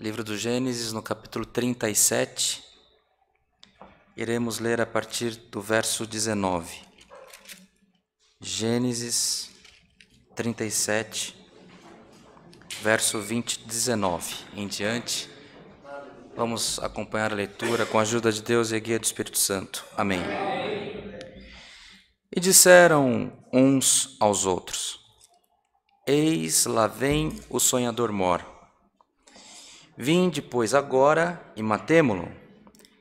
livro do Gênesis, no capítulo 37. Iremos ler a partir do verso 19. Gênesis 37, verso 20, 19 em diante. Vamos acompanhar a leitura com a ajuda de Deus e a guia do Espírito Santo. Amém. E disseram uns aos outros: Eis lá vem o sonhador mor Vinde, pois, agora e matemo-lo,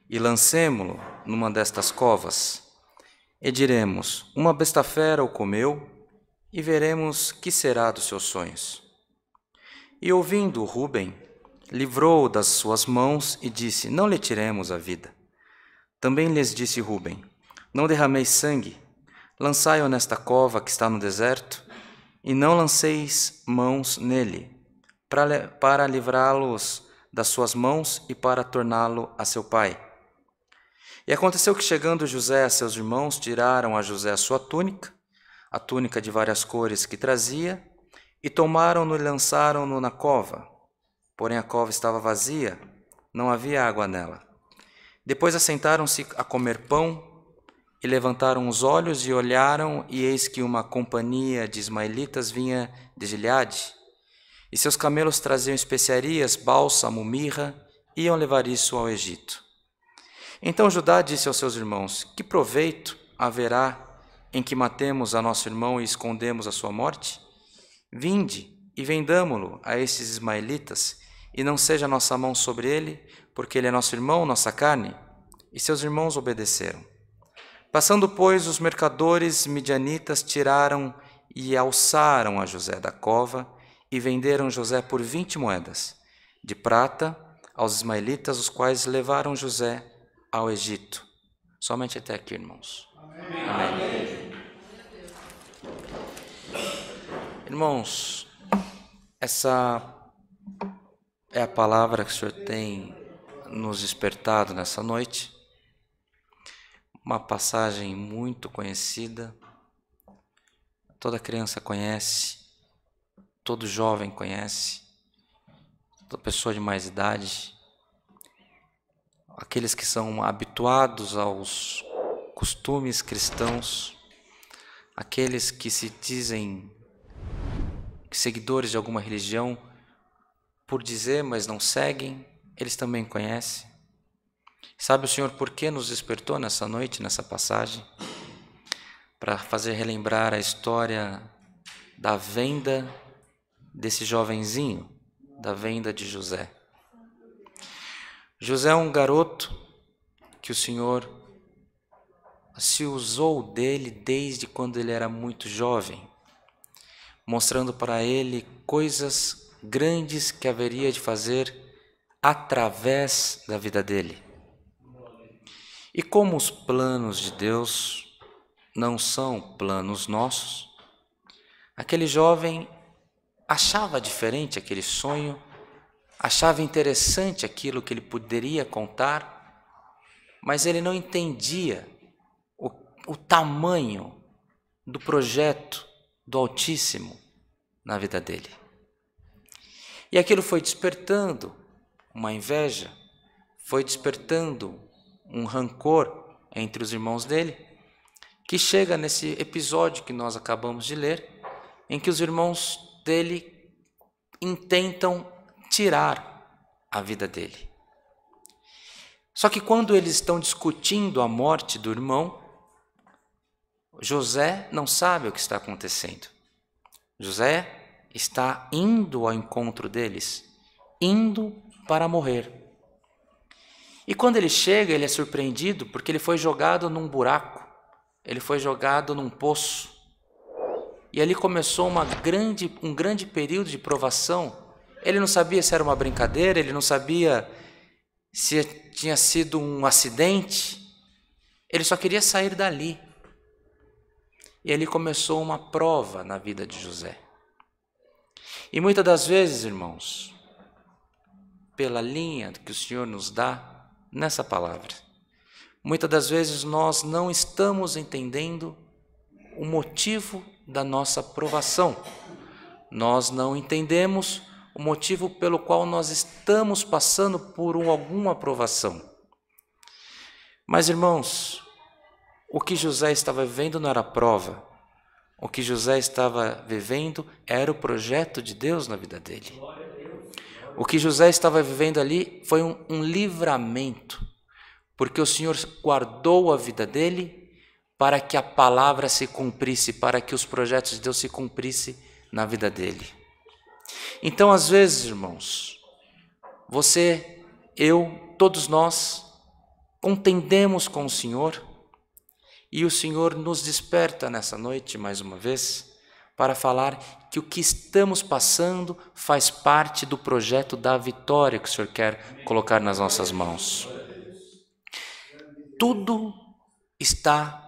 e lancemo-lo numa destas covas. E diremos: Uma besta fera o comeu, e veremos que será dos seus sonhos. E ouvindo Rubem, livrou-o das suas mãos e disse: Não lhe tiremos a vida. Também lhes disse Rubem: Não derrameis sangue, lançai-o nesta cova que está no deserto, e não lanceis mãos nele, para, para livrá-los das suas mãos e para torná-lo a seu pai. E aconteceu que, chegando José a seus irmãos, tiraram a José a sua túnica, a túnica de várias cores que trazia, e tomaram-no e lançaram-no na cova. Porém, a cova estava vazia, não havia água nela. Depois assentaram-se a comer pão, e levantaram os olhos e olharam, e eis que uma companhia de ismaelitas vinha de Gileade, e seus camelos traziam especiarias, bálsamo, mirra, e iam levar isso ao Egito. Então Judá disse aos seus irmãos: Que proveito haverá em que matemos a nosso irmão e escondemos a sua morte? Vinde e vendamo-lo a esses ismaelitas, e não seja nossa mão sobre ele, porque ele é nosso irmão, nossa carne. E seus irmãos obedeceram. Passando, pois, os mercadores midianitas tiraram e alçaram a José da cova e venderam José por vinte moedas de prata aos ismaelitas, os quais levaram José ao Egito. Somente até aqui, irmãos. Amém. Amém. Irmãos, essa é a palavra que o Senhor tem nos despertado nessa noite. Uma passagem muito conhecida, toda criança conhece, todo jovem conhece, toda pessoa de mais idade, aqueles que são habituados aos costumes cristãos, aqueles que se dizem seguidores de alguma religião, por dizer, mas não seguem, eles também conhecem. Sabe o Senhor por que nos despertou nessa noite, nessa passagem? Para fazer relembrar a história da venda desse jovenzinho da venda de José. José é um garoto que o Senhor se usou dele desde quando ele era muito jovem, mostrando para ele coisas grandes que haveria de fazer através da vida dele. E como os planos de Deus não são planos nossos, aquele jovem achava diferente aquele sonho, achava interessante aquilo que ele poderia contar, mas ele não entendia o, o tamanho do projeto do Altíssimo na vida dele. E aquilo foi despertando uma inveja, foi despertando um rancor entre os irmãos dele, que chega nesse episódio que nós acabamos de ler, em que os irmãos dele intentam tirar a vida dele. Só que quando eles estão discutindo a morte do irmão, José não sabe o que está acontecendo. José está indo ao encontro deles, indo para morrer. E quando ele chega, ele é surpreendido porque ele foi jogado num buraco, ele foi jogado num poço. E ali começou uma grande, um grande período de provação. Ele não sabia se era uma brincadeira, ele não sabia se tinha sido um acidente. Ele só queria sair dali. E ali começou uma prova na vida de José. E muitas das vezes, irmãos, pela linha que o Senhor nos dá nessa palavra, muitas das vezes nós não estamos entendendo o motivo da nossa provação. Nós não entendemos o motivo pelo qual nós estamos passando por alguma provação. Mas, irmãos, o que José estava vivendo não era prova. O que José estava vivendo era o projeto de Deus na vida dele. O que José estava vivendo ali foi um, um livramento, porque o Senhor guardou a vida dele para que a palavra se cumprisse, para que os projetos de Deus se cumprissem na vida dele. Então, às vezes, irmãos, você, eu, todos nós contendemos com o Senhor e o Senhor nos desperta nessa noite mais uma vez para falar que o que estamos passando faz parte do projeto da vitória que o Senhor quer colocar nas nossas mãos. Tudo está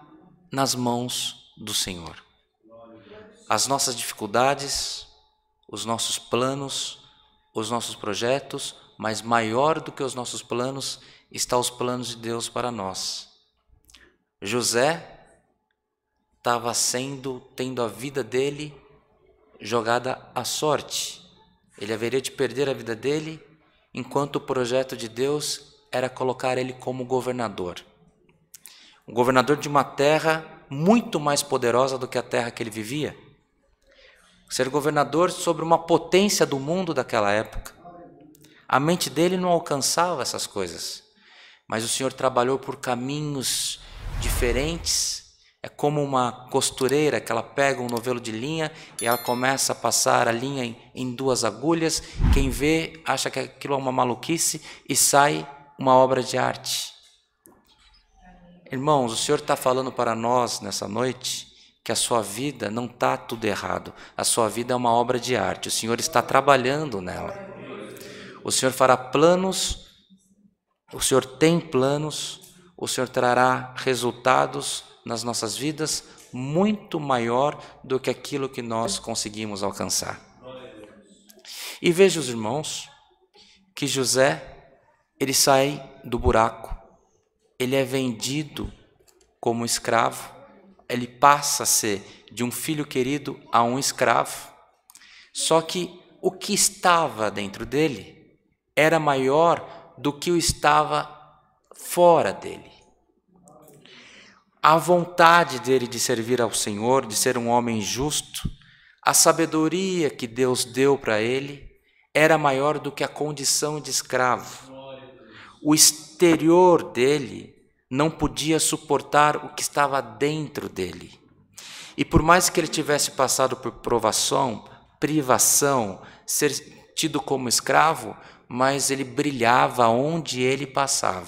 nas mãos do Senhor. As nossas dificuldades, os nossos planos, os nossos projetos, mas maior do que os nossos planos está os planos de Deus para nós. José estava sendo tendo a vida dele jogada à sorte. Ele haveria de perder a vida dele, enquanto o projeto de Deus era colocar ele como governador um governador de uma terra muito mais poderosa do que a terra que ele vivia, ser governador sobre uma potência do mundo daquela época. A mente dele não alcançava essas coisas, mas o Senhor trabalhou por caminhos diferentes. É como uma costureira que ela pega um novelo de linha e ela começa a passar a linha em, em duas agulhas. Quem vê acha que aquilo é uma maluquice e sai uma obra de arte. Irmãos, o Senhor está falando para nós nessa noite que a sua vida não está tudo errado, a sua vida é uma obra de arte, o Senhor está trabalhando nela. O Senhor fará planos, o Senhor tem planos, o Senhor trará resultados nas nossas vidas muito maior do que aquilo que nós conseguimos alcançar. E veja os irmãos que José, ele sai do buraco ele é vendido como escravo, ele passa a ser de um filho querido a um escravo. Só que o que estava dentro dele era maior do que o estava fora dele. A vontade dele de servir ao Senhor, de ser um homem justo, a sabedoria que Deus deu para ele era maior do que a condição de escravo o exterior dele não podia suportar o que estava dentro dele. E por mais que ele tivesse passado por provação, privação, ser tido como escravo, mas ele brilhava onde ele passava.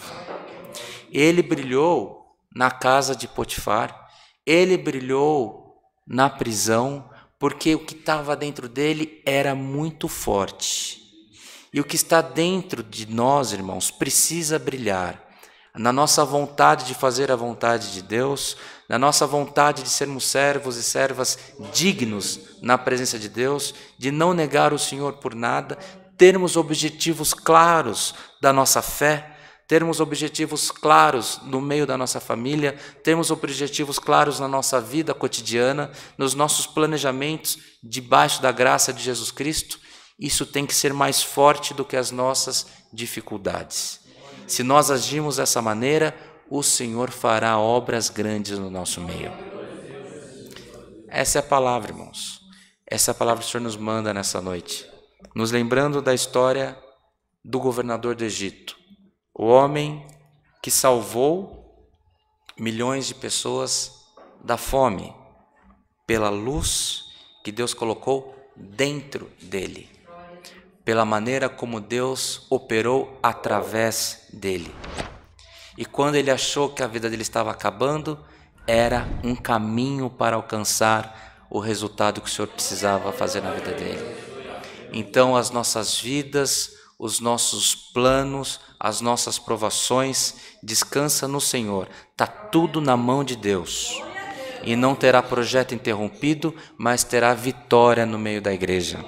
Ele brilhou na casa de Potifar, ele brilhou na prisão, porque o que estava dentro dele era muito forte. E o que está dentro de nós, irmãos, precisa brilhar. Na nossa vontade de fazer a vontade de Deus, na nossa vontade de sermos servos e servas dignos na presença de Deus, de não negar o Senhor por nada, termos objetivos claros da nossa fé, termos objetivos claros no meio da nossa família, termos objetivos claros na nossa vida cotidiana, nos nossos planejamentos, debaixo da graça de Jesus Cristo isso tem que ser mais forte do que as nossas dificuldades. Se nós agirmos dessa maneira, o Senhor fará obras grandes no nosso meio. Essa é a palavra, irmãos. Essa é a palavra que o Senhor nos manda nessa noite. Nos lembrando da história do governador do Egito, o homem que salvou milhões de pessoas da fome pela luz que Deus colocou dentro dele pela maneira como Deus operou através dele. E quando ele achou que a vida dele estava acabando, era um caminho para alcançar o resultado que o Senhor precisava fazer na vida dele. Então, as nossas vidas, os nossos planos, as nossas provações, descansa no Senhor. Tá tudo na mão de Deus. E não terá projeto interrompido, mas terá vitória no meio da igreja.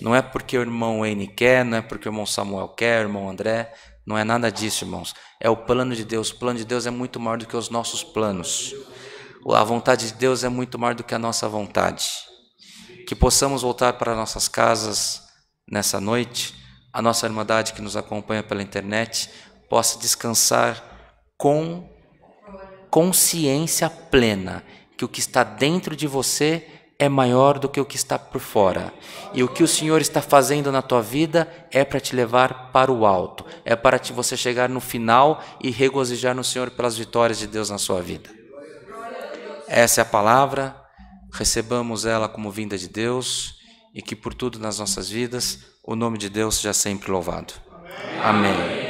Não é porque o irmão N quer, não é porque o irmão Samuel quer, o irmão André. Não é nada disso, irmãos. É o plano de Deus. O plano de Deus é muito maior do que os nossos planos. A vontade de Deus é muito maior do que a nossa vontade. Que possamos voltar para nossas casas nessa noite. A nossa irmandade que nos acompanha pela internet possa descansar com consciência plena que o que está dentro de você é maior do que o que está por fora. E o que o Senhor está fazendo na tua vida é para te levar para o alto, é para te, você chegar no final e regozijar no Senhor pelas vitórias de Deus na sua vida. Essa é a palavra, recebamos ela como vinda de Deus e que por tudo nas nossas vidas o nome de Deus seja sempre louvado. Amém. Amém.